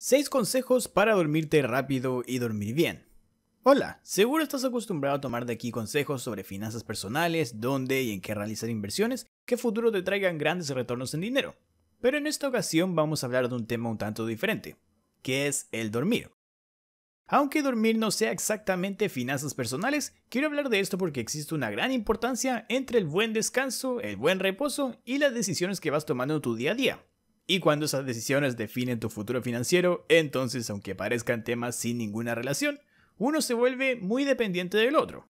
6 consejos para dormirte rápido y dormir bien. Hola, seguro estás acostumbrado a tomar de aquí consejos sobre finanzas personales, dónde y en qué realizar inversiones que futuro te traigan grandes retornos en dinero. Pero en esta ocasión vamos a hablar de un tema un tanto diferente, que es el dormir. Aunque dormir no sea exactamente finanzas personales, quiero hablar de esto porque existe una gran importancia entre el buen descanso, el buen reposo y las decisiones que vas tomando en tu día a día, y cuando esas decisiones definen tu futuro financiero, entonces aunque parezcan temas sin ninguna relación, uno se vuelve muy dependiente del otro.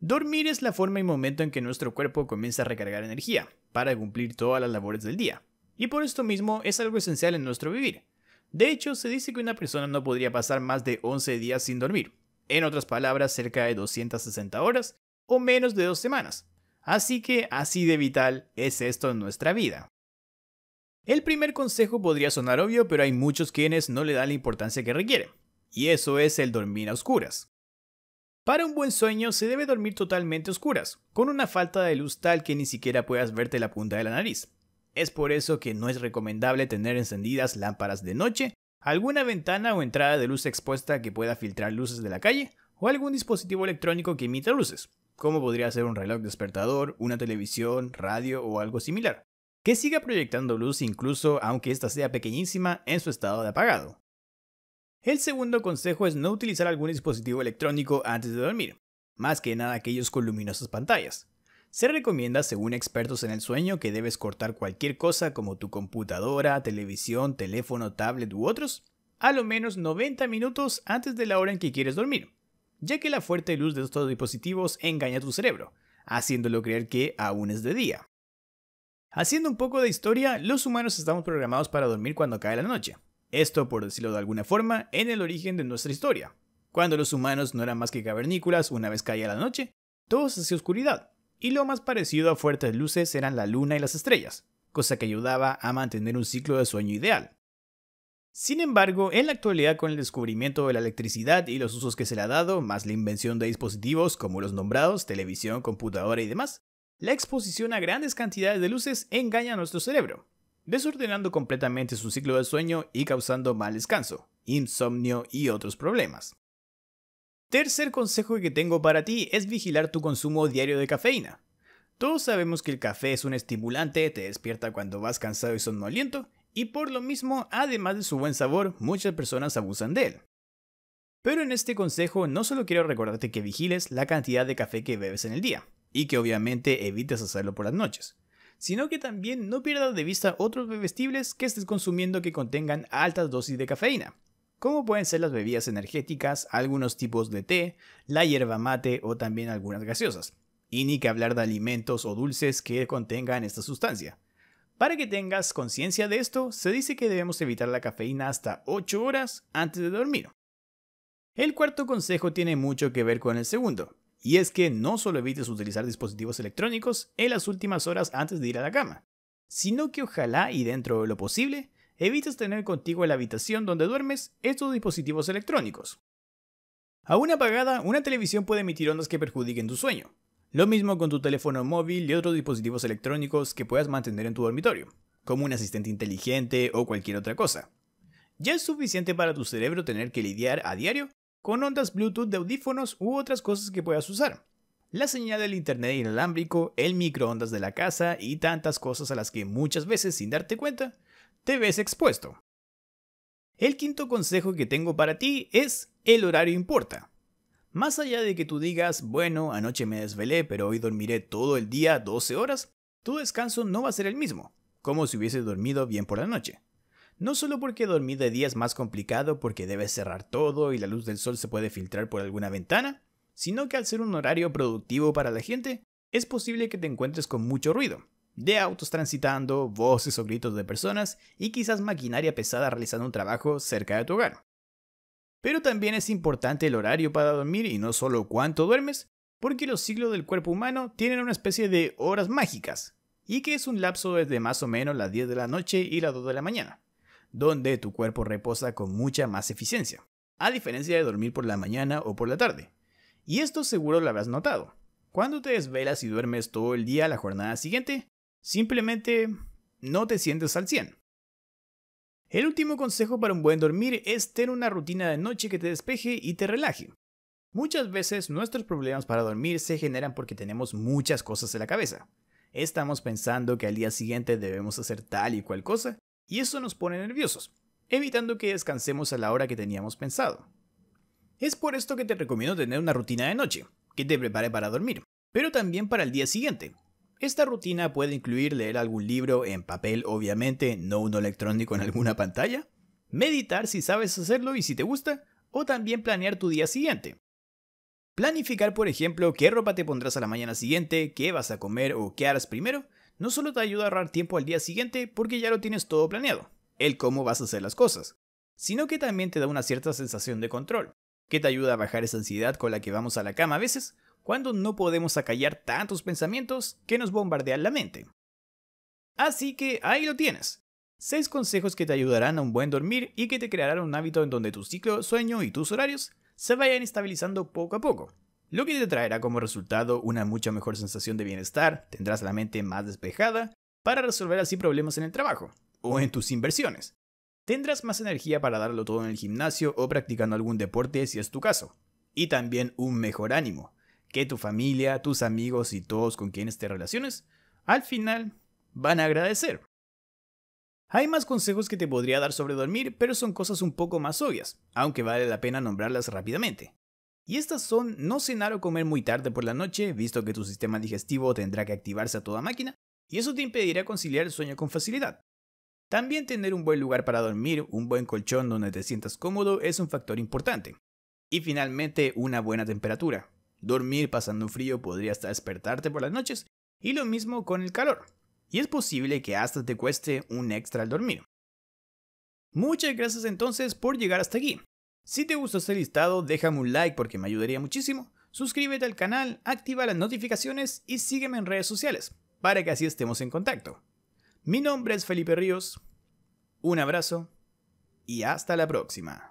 Dormir es la forma y momento en que nuestro cuerpo comienza a recargar energía, para cumplir todas las labores del día. Y por esto mismo es algo esencial en nuestro vivir. De hecho, se dice que una persona no podría pasar más de 11 días sin dormir, en otras palabras cerca de 260 horas o menos de dos semanas. Así que así de vital es esto en nuestra vida. El primer consejo podría sonar obvio, pero hay muchos quienes no le dan la importancia que requiere, y eso es el dormir a oscuras. Para un buen sueño se debe dormir totalmente a oscuras, con una falta de luz tal que ni siquiera puedas verte la punta de la nariz. Es por eso que no es recomendable tener encendidas lámparas de noche, alguna ventana o entrada de luz expuesta que pueda filtrar luces de la calle, o algún dispositivo electrónico que emita luces, como podría ser un reloj despertador, una televisión, radio o algo similar que siga proyectando luz incluso aunque ésta sea pequeñísima en su estado de apagado. El segundo consejo es no utilizar algún dispositivo electrónico antes de dormir, más que nada aquellos con luminosas pantallas. Se recomienda, según expertos en el sueño, que debes cortar cualquier cosa como tu computadora, televisión, teléfono, tablet u otros, a lo menos 90 minutos antes de la hora en que quieres dormir, ya que la fuerte luz de estos dispositivos engaña tu cerebro, haciéndolo creer que aún es de día. Haciendo un poco de historia, los humanos estamos programados para dormir cuando cae la noche. Esto, por decirlo de alguna forma, en el origen de nuestra historia. Cuando los humanos no eran más que cavernícolas una vez caía la noche, todo se hacía oscuridad, y lo más parecido a fuertes luces eran la luna y las estrellas, cosa que ayudaba a mantener un ciclo de sueño ideal. Sin embargo, en la actualidad con el descubrimiento de la electricidad y los usos que se le ha dado, más la invención de dispositivos como los nombrados, televisión, computadora y demás, la exposición a grandes cantidades de luces engaña a nuestro cerebro, desordenando completamente su ciclo del sueño y causando mal descanso, insomnio y otros problemas. Tercer consejo que tengo para ti es vigilar tu consumo diario de cafeína. Todos sabemos que el café es un estimulante, te despierta cuando vas cansado y somnoliento, y por lo mismo, además de su buen sabor, muchas personas abusan de él. Pero en este consejo no solo quiero recordarte que vigiles la cantidad de café que bebes en el día, y que obviamente evites hacerlo por las noches, sino que también no pierdas de vista otros bebestibles que estés consumiendo que contengan altas dosis de cafeína, como pueden ser las bebidas energéticas, algunos tipos de té, la hierba mate o también algunas gaseosas, y ni que hablar de alimentos o dulces que contengan esta sustancia. Para que tengas conciencia de esto, se dice que debemos evitar la cafeína hasta 8 horas antes de dormir. El cuarto consejo tiene mucho que ver con el segundo, y es que no solo evites utilizar dispositivos electrónicos en las últimas horas antes de ir a la cama, sino que ojalá y dentro de lo posible, evites tener contigo en la habitación donde duermes estos dispositivos electrónicos. Aún apagada, una televisión puede emitir ondas que perjudiquen tu sueño. Lo mismo con tu teléfono móvil y otros dispositivos electrónicos que puedas mantener en tu dormitorio, como un asistente inteligente o cualquier otra cosa. Ya es suficiente para tu cerebro tener que lidiar a diario con ondas Bluetooth de audífonos u otras cosas que puedas usar. La señal del internet inalámbrico, el microondas de la casa y tantas cosas a las que muchas veces sin darte cuenta te ves expuesto. El quinto consejo que tengo para ti es el horario importa. Más allá de que tú digas, bueno, anoche me desvelé, pero hoy dormiré todo el día 12 horas, tu descanso no va a ser el mismo, como si hubieses dormido bien por la noche. No solo porque dormir de día es más complicado porque debes cerrar todo y la luz del sol se puede filtrar por alguna ventana, sino que al ser un horario productivo para la gente, es posible que te encuentres con mucho ruido, de autos transitando, voces o gritos de personas y quizás maquinaria pesada realizando un trabajo cerca de tu hogar. Pero también es importante el horario para dormir y no solo cuánto duermes, porque los ciclos del cuerpo humano tienen una especie de horas mágicas, y que es un lapso desde más o menos las 10 de la noche y las 2 de la mañana donde tu cuerpo reposa con mucha más eficiencia, a diferencia de dormir por la mañana o por la tarde. Y esto seguro lo habrás notado. Cuando te desvelas y duermes todo el día la jornada siguiente, simplemente no te sientes al 100. El último consejo para un buen dormir es tener una rutina de noche que te despeje y te relaje. Muchas veces nuestros problemas para dormir se generan porque tenemos muchas cosas en la cabeza. Estamos pensando que al día siguiente debemos hacer tal y cual cosa y eso nos pone nerviosos, evitando que descansemos a la hora que teníamos pensado. Es por esto que te recomiendo tener una rutina de noche, que te prepare para dormir, pero también para el día siguiente. Esta rutina puede incluir leer algún libro en papel, obviamente, no uno electrónico en alguna pantalla, meditar si sabes hacerlo y si te gusta, o también planear tu día siguiente. Planificar, por ejemplo, qué ropa te pondrás a la mañana siguiente, qué vas a comer o qué harás primero, no solo te ayuda a ahorrar tiempo al día siguiente porque ya lo tienes todo planeado, el cómo vas a hacer las cosas, sino que también te da una cierta sensación de control, que te ayuda a bajar esa ansiedad con la que vamos a la cama a veces, cuando no podemos acallar tantos pensamientos que nos bombardean la mente. Así que ahí lo tienes. 6 consejos que te ayudarán a un buen dormir y que te crearán un hábito en donde tu ciclo sueño y tus horarios se vayan estabilizando poco a poco, lo que te traerá como resultado una mucha mejor sensación de bienestar, tendrás la mente más despejada para resolver así problemas en el trabajo o en tus inversiones. Tendrás más energía para darlo todo en el gimnasio o practicando algún deporte si es tu caso. Y también un mejor ánimo, que tu familia, tus amigos y todos con quienes te relaciones, al final van a agradecer. Hay más consejos que te podría dar sobre dormir, pero son cosas un poco más obvias, aunque vale la pena nombrarlas rápidamente. Y estas son no cenar o comer muy tarde por la noche, visto que tu sistema digestivo tendrá que activarse a toda máquina, y eso te impedirá conciliar el sueño con facilidad. También tener un buen lugar para dormir, un buen colchón donde te sientas cómodo es un factor importante. Y finalmente, una buena temperatura. Dormir pasando frío podría hasta despertarte por las noches, y lo mismo con el calor. Y es posible que hasta te cueste un extra al dormir. Muchas gracias entonces por llegar hasta aquí. Si te gustó este listado, déjame un like porque me ayudaría muchísimo. Suscríbete al canal, activa las notificaciones y sígueme en redes sociales para que así estemos en contacto. Mi nombre es Felipe Ríos. Un abrazo y hasta la próxima.